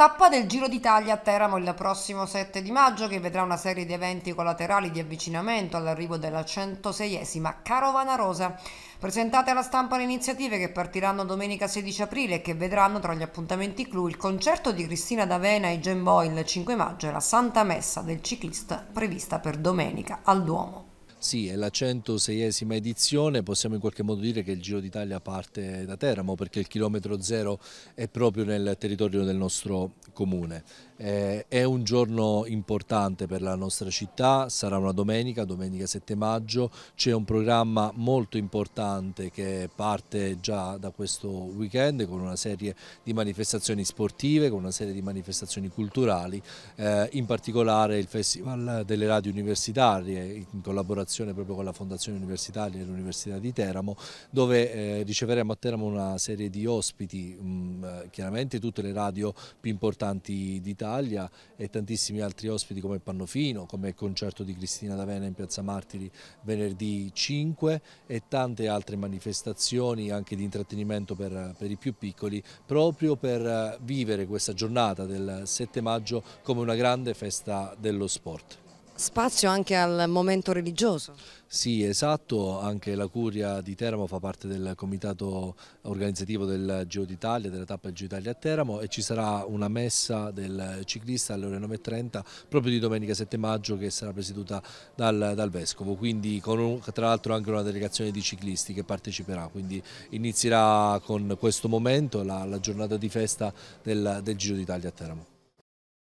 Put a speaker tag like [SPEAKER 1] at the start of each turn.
[SPEAKER 1] Tappa del Giro d'Italia a Teramo il prossimo 7 di maggio che vedrà una serie di eventi collaterali di avvicinamento all'arrivo della 106esima Carovana Rosa. Presentate alla stampa le iniziative che partiranno domenica 16 aprile e che vedranno tra gli appuntamenti clou il concerto di Cristina D'Avena e Gemboy il 5 maggio e la Santa Messa del ciclista prevista per domenica al Duomo.
[SPEAKER 2] Sì, è la 106esima edizione, possiamo in qualche modo dire che il Giro d'Italia parte da Teramo perché il chilometro zero è proprio nel territorio del nostro comune. Eh, è un giorno importante per la nostra città, sarà una domenica, domenica 7 maggio, c'è un programma molto importante che parte già da questo weekend con una serie di manifestazioni sportive, con una serie di manifestazioni culturali, eh, in particolare il Festival delle Radio Universitarie in collaborazione proprio con la Fondazione Universitaria e l'Università di Teramo, dove eh, riceveremo a Teramo una serie di ospiti, mh, mm, eh, chiaramente tutte le radio più importanti importanti d'Italia e tantissimi altri ospiti come Pannofino, come il concerto di Cristina D'Avena in Piazza Martiri venerdì 5 e tante altre manifestazioni anche di intrattenimento per, per i più piccoli proprio per eh, vivere questa giornata del 7 maggio come una grande festa dello sport.
[SPEAKER 1] Spazio anche
[SPEAKER 2] al momento religioso. Sì, esatto, anche la Curia di Teramo fa parte del comitato organizzativo del Giro d'Italia, della tappa del Giro d'Italia a Teramo e ci sarà una messa del ciclista alle ore 9.30 proprio di domenica 7 maggio che sarà presieduta dal, dal Vescovo, quindi con un, tra l'altro anche una delegazione di ciclisti che parteciperà, quindi inizierà con questo momento la, la giornata di festa del, del Giro d'Italia a Teramo.